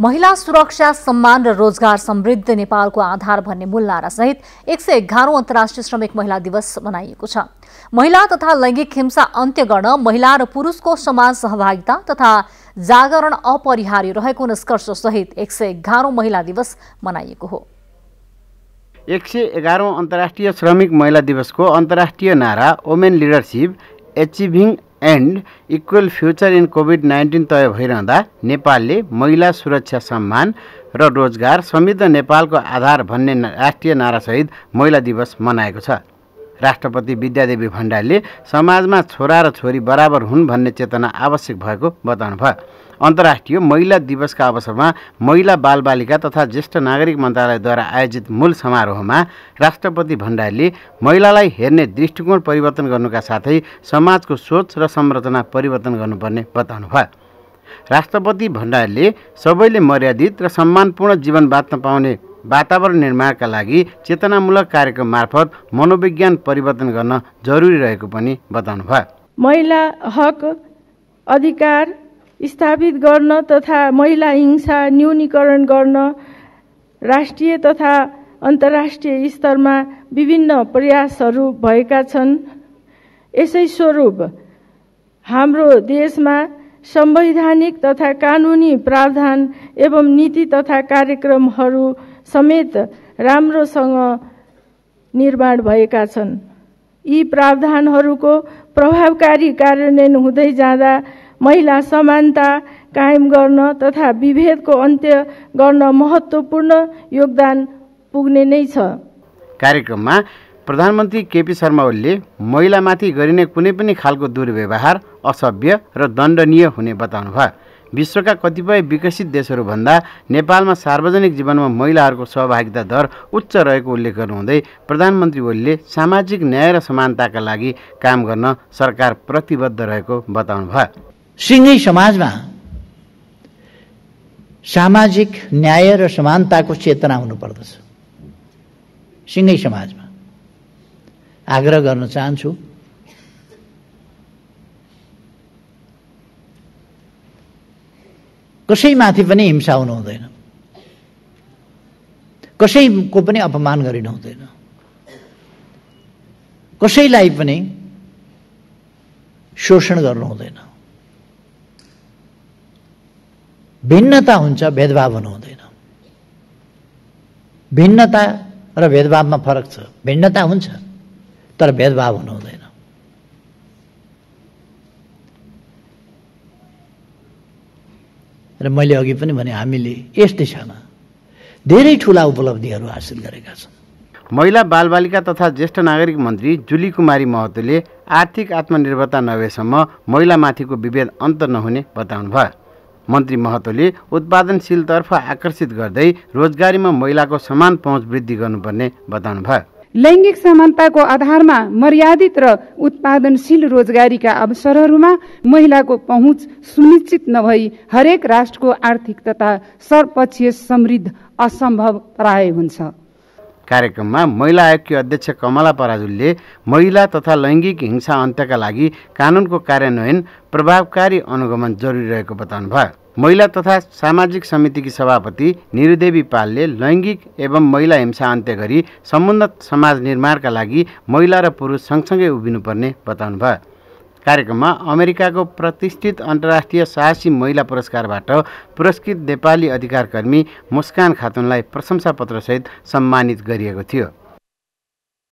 महिला सुरक्षा सम्मान र रोजगार समृद्ध नेपालको आधार भन्ने मूल नारासहित एक सय एघारौँ अन्तर्राष्ट्रिय श्रमिक महिला दिवस मनाइएको छ महिला तथा लैङ्गिक हिंसा अन्त्य गर्न महिला र पुरुषको समान सहभागिता तथा जागरण अपरिहार्य रहेको निष्कर्षसहित एक सय एघारौँ महिला दिवस मनाइएको हो एक सय एघारौँ अन्तर्राष्ट्रिय श्रमिक महिला दिवसको अन्तर्राष्ट्रिय नारा women leadership achieving and equal future in COVID nineteen तय भइरहँदा नेपालले महिला सुरक्षा सम्मान र रोजगार समृद्ध नेपालको आधार भन्ने राष्ट्रिय नारासहित महिला दिवस मनाएको छ राष्ट्रपति विद्यादेवी भण्डारीले समाजमा छोरा र छोरी बराबर हुन् भन्ने चेतना आवश्यक भएको बताउनु भयो अन्तर्राष्ट्रिय महिला दिवसका अवसरमा महिला बालबालिका तथा ज्येष्ठ नागरिक मन्त्रालयद्वारा आयोजित मूल समारोहमा राष्ट्रपति भण्डारीले महिलालाई हेर्ने दृष्टिकोण परिवर्तन गर्नुका साथै समाजको सोच र संरचना परिवर्तन गर्नुपर्ने बताउनु भयो राष्ट्रपति भण्डारीले सबैले मर्यादित र सम्मानपूर्ण जीवन बाँच्न पाउने वातावरण निर्माणका लागि चेतनामूलक कार्यक्रम मार्फत मनोविज्ञान परिवर्तन गर्न जरुरी रहेको पनि बताउनु भयो महिला हक अधिकार स्थापित गर्न तथा महिला हिंसा न्यूनीकरण गर्न राष्ट्रिय तथा अन्तर्राष्ट्रिय स्तरमा विभिन्न प्रयासहरू भएका छन् यसै स्वरूप हाम्रो देशमा संवैधानिक तथा कानुनी प्रावधान एवं नीति तथा कार्यक्रमहरू समेत राम्रोसँग निर्माण भएका छन् यी प्रावधानहरूको प्रभावकारी कार्यान्वयन हुँदै जाँदा महिला समानता कायम गर्न तथा विभेदको अन्त्य गर्न महत्त्वपूर्ण योगदान पुग्ने नै छ कार्यक्रममा प्रधानमन्त्री केपी शर्मा ओलीले महिलामाथि गरिने कुनै पनि खालको दुर्व्यवहार असभ्य र दण्डनीय हुने बताउनुभयो विश्वका कतिपय विकसित देशहरूभन्दा नेपालमा सार्वजनिक जीवनमा महिलाहरूको सहभागिता दर उच्च रहेको उल्लेख गर्नुहुँदै प्रधानमन्त्री ओलीले सामाजिक न्याय र समानताका लागि काम गर्न सरकार प्रतिबद्ध रहेको बताउनु भयो सिङ्गै समाजमा सामाजिक न्याय र समानताको चेतना हुनुपर्दछ सिङ्गै समाजमा आग्रह गर्न चाहन्छु कसैमाथि पनि हिंसा हुनुहुँदैन हुँदैन कसैको पनि अपमान गरिनु हुँदैन कसैलाई पनि शोषण गर्नु हुँदैन भिन्नता हुन्छ भेदभाव हुनुहुँदैन हुँदैन भिन्नता र भेदभावमा फरक छ भिन्नता हुन्छ तर भेदभाव हुनुहुँदैन हुँदैन र मैले अघि पनि भने हामीले यस दिशामा धेरै ठुला उपलब्धिहरू हासिल गरेका छौँ महिला बालबालिका तथा ज्येष्ठ नागरिक मन्त्री जुली कुमारी महतोले आर्थिक आत्मनिर्भरता नभएसम्म महिलामाथिको विभेद अन्त नहुने बताउनु भयो मन्त्री महतोले उत्पादनशीलतर्फ आकर्षित गर्दै रोजगारीमा महिलाको समान पहुँच वृद्धि गर्नुपर्ने बताउनु भयो लैङ्गिक समानताको आधारमा मर्यादित र उत्पादनशील रोजगारीका अवसरहरूमा महिलाको पहुँच सुनिश्चित नभई हरेक राष्ट्रको आर्थिक तथा सर्वपक्षीय समृद्ध असम्भव प्राय हुन्छ कार्यक्रममा महिला आयोगकी अध्यक्ष कमला पराजुलले महिला तथा लैङ्गिक हिंसा अन्त्यका लागि कानुनको कार्यान्वयन प्रभावकारी अनुगमन जरुरी रहेको बताउनु भयो महिला तथा सामाजिक समितिकी सभापति निरुदेवी पालले लैङ्गिक एवं महिला हिंसा अन्त्य गरी समुन्नत समाज निर्माणका लागि महिला र पुरुष सँगसँगै उभिनुपर्ने बताउनु भयो कार्यक्रममा अमेरिकाको प्रतिष्ठित अन्तर्राष्ट्रिय साहसी महिला पुरस्कारबाट पुरस्कृत नेपाली अधिकारकर्मी मुस्कान खातुनलाई प्रशंसापत्रसहित सम्मानित गरिएको थियो